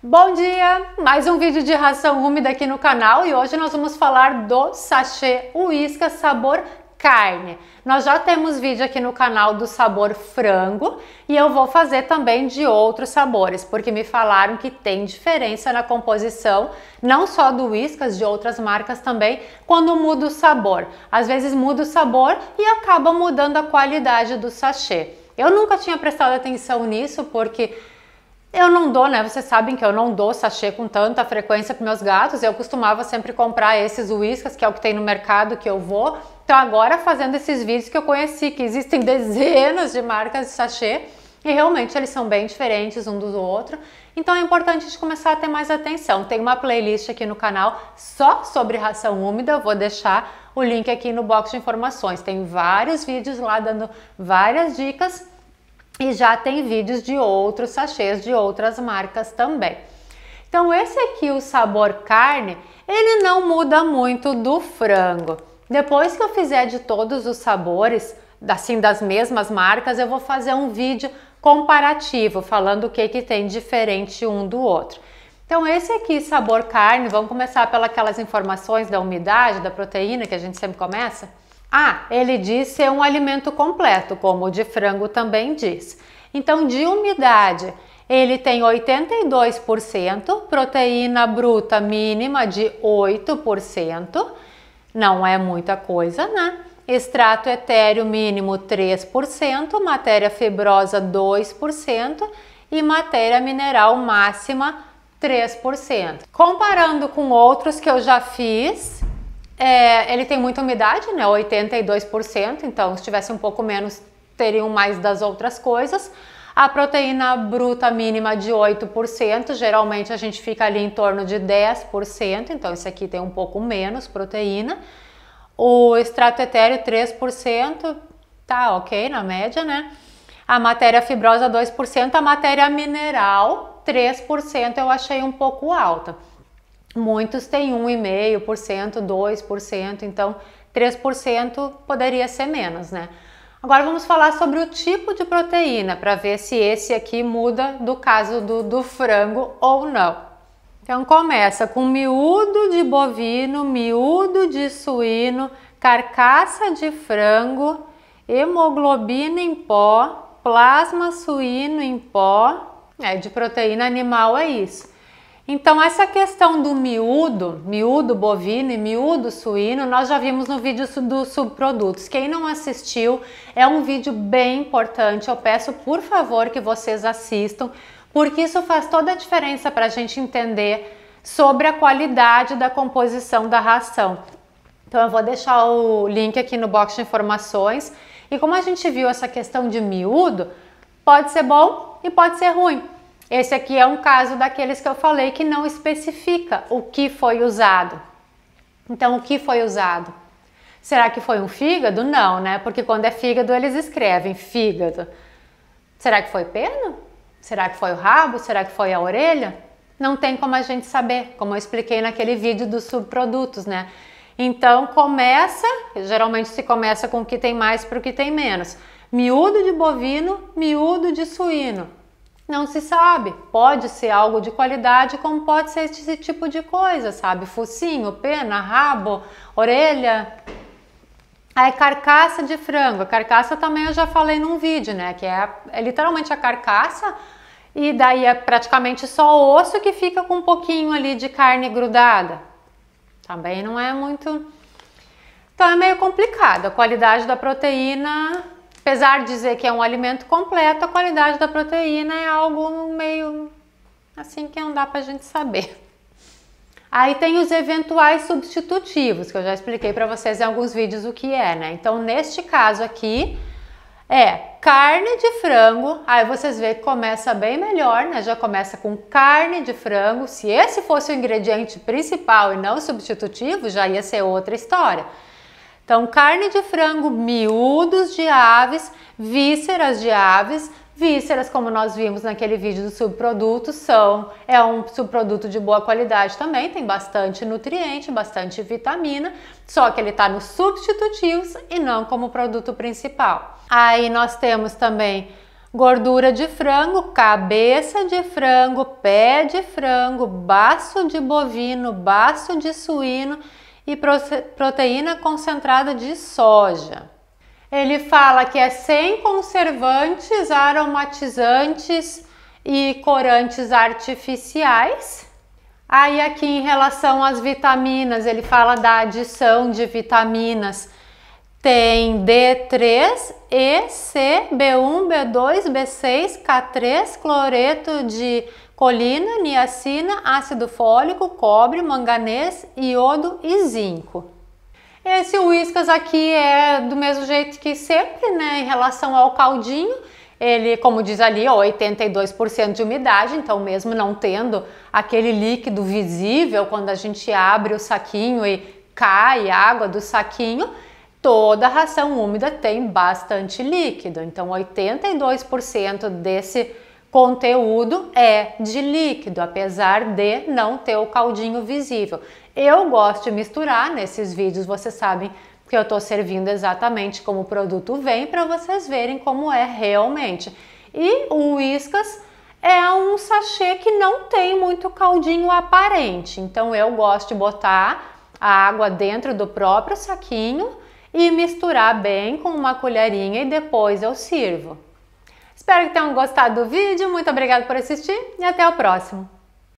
Bom dia! Mais um vídeo de ração úmida aqui no canal e hoje nós vamos falar do sachê uísca sabor carne. Nós já temos vídeo aqui no canal do sabor frango e eu vou fazer também de outros sabores, porque me falaram que tem diferença na composição, não só do Whiskas, de outras marcas também, quando muda o sabor. Às vezes muda o sabor e acaba mudando a qualidade do sachê. Eu nunca tinha prestado atenção nisso porque eu não dou, né? Vocês sabem que eu não dou sachê com tanta frequência para meus gatos. Eu costumava sempre comprar esses uíscas, que é o que tem no mercado que eu vou. Então agora fazendo esses vídeos que eu conheci, que existem dezenas de marcas de sachê, e realmente eles são bem diferentes um do outro, então é importante a gente começar a ter mais atenção. Tem uma playlist aqui no canal só sobre ração úmida, vou deixar o link aqui no box de informações. Tem vários vídeos lá dando várias dicas e já tem vídeos de outros sachês de outras marcas também. Então esse aqui, o sabor carne, ele não muda muito do frango. Depois que eu fizer de todos os sabores, assim das mesmas marcas, eu vou fazer um vídeo comparativo, falando o que, que tem diferente um do outro. Então esse aqui, sabor carne, vamos começar pelas informações da umidade, da proteína que a gente sempre começa? Ah, ele diz ser um alimento completo, como o de frango também diz. Então, de umidade, ele tem 82%, proteína bruta mínima de 8%, não é muita coisa, né? Extrato etéreo mínimo 3%, matéria fibrosa 2% e matéria mineral máxima 3%. Comparando com outros que eu já fiz, é, ele tem muita umidade, né? 82%, então se tivesse um pouco menos, teriam mais das outras coisas. A proteína bruta mínima de 8%, geralmente a gente fica ali em torno de 10%, então esse aqui tem um pouco menos proteína. O extrato etéreo 3%, tá ok na média, né? A matéria fibrosa 2%, a matéria mineral 3% eu achei um pouco alta. Muitos têm 1,5%, 2%, então 3% poderia ser menos, né? Agora vamos falar sobre o tipo de proteína para ver se esse aqui muda do caso do, do frango ou não. Então começa com miúdo de bovino, miúdo de suíno, carcaça de frango, hemoglobina em pó, plasma suíno em pó. É, de proteína animal é isso. Então, essa questão do miúdo, miúdo bovino e miúdo suíno, nós já vimos no vídeo dos subprodutos. Quem não assistiu, é um vídeo bem importante. Eu peço, por favor, que vocês assistam, porque isso faz toda a diferença para a gente entender sobre a qualidade da composição da ração. Então, eu vou deixar o link aqui no box de informações. E como a gente viu essa questão de miúdo, pode ser bom e pode ser ruim. Esse aqui é um caso daqueles que eu falei que não especifica o que foi usado. Então, o que foi usado? Será que foi um fígado? Não, né? Porque quando é fígado, eles escrevem fígado. Será que foi pena? Será que foi o rabo? Será que foi a orelha? Não tem como a gente saber, como eu expliquei naquele vídeo dos subprodutos, né? Então começa, geralmente se começa com o que tem mais para o que tem menos. Miúdo de bovino, miúdo de suíno. Não se sabe. Pode ser algo de qualidade, como pode ser esse tipo de coisa, sabe? Focinho, pena, rabo, orelha. Aí ah, é carcaça de frango. A carcaça também eu já falei num vídeo, né? Que é, é literalmente a carcaça e daí é praticamente só osso que fica com um pouquinho ali de carne grudada. Também não é muito. Então é meio complicado. A qualidade da proteína Apesar de dizer que é um alimento completo, a qualidade da proteína é algo meio assim que não dá para a gente saber. Aí tem os eventuais substitutivos, que eu já expliquei para vocês em alguns vídeos o que é, né? Então, neste caso aqui, é carne de frango. Aí vocês veem que começa bem melhor, né? Já começa com carne de frango. Se esse fosse o ingrediente principal e não substitutivo, já ia ser outra história. Então, carne de frango, miúdos de aves, vísceras de aves, vísceras, como nós vimos naquele vídeo do subproduto, são é um subproduto de boa qualidade também, tem bastante nutriente, bastante vitamina, só que ele está nos substitutivos e não como produto principal. Aí nós temos também gordura de frango, cabeça de frango, pé de frango, baço de bovino, baço de suíno e proteína concentrada de soja. Ele fala que é sem conservantes, aromatizantes e corantes artificiais. Aí aqui em relação às vitaminas, ele fala da adição de vitaminas. Tem D3, E, C, B1, B2, B6, K3, cloreto de colina, niacina, ácido fólico, cobre, manganês, iodo e zinco. Esse whiskas aqui é do mesmo jeito que sempre, né, em relação ao caldinho, ele, como diz ali, ó, 82% de umidade, então mesmo não tendo aquele líquido visível quando a gente abre o saquinho e cai água do saquinho, toda ração úmida tem bastante líquido. Então 82% desse Conteúdo é de líquido, apesar de não ter o caldinho visível. Eu gosto de misturar nesses vídeos, vocês sabem que eu estou servindo exatamente como o produto vem para vocês verem como é realmente. E o Whiskas é um sachê que não tem muito caldinho aparente, então eu gosto de botar a água dentro do próprio saquinho e misturar bem com uma colherinha e depois eu sirvo. Espero que tenham gostado do vídeo, muito obrigada por assistir e até o próximo!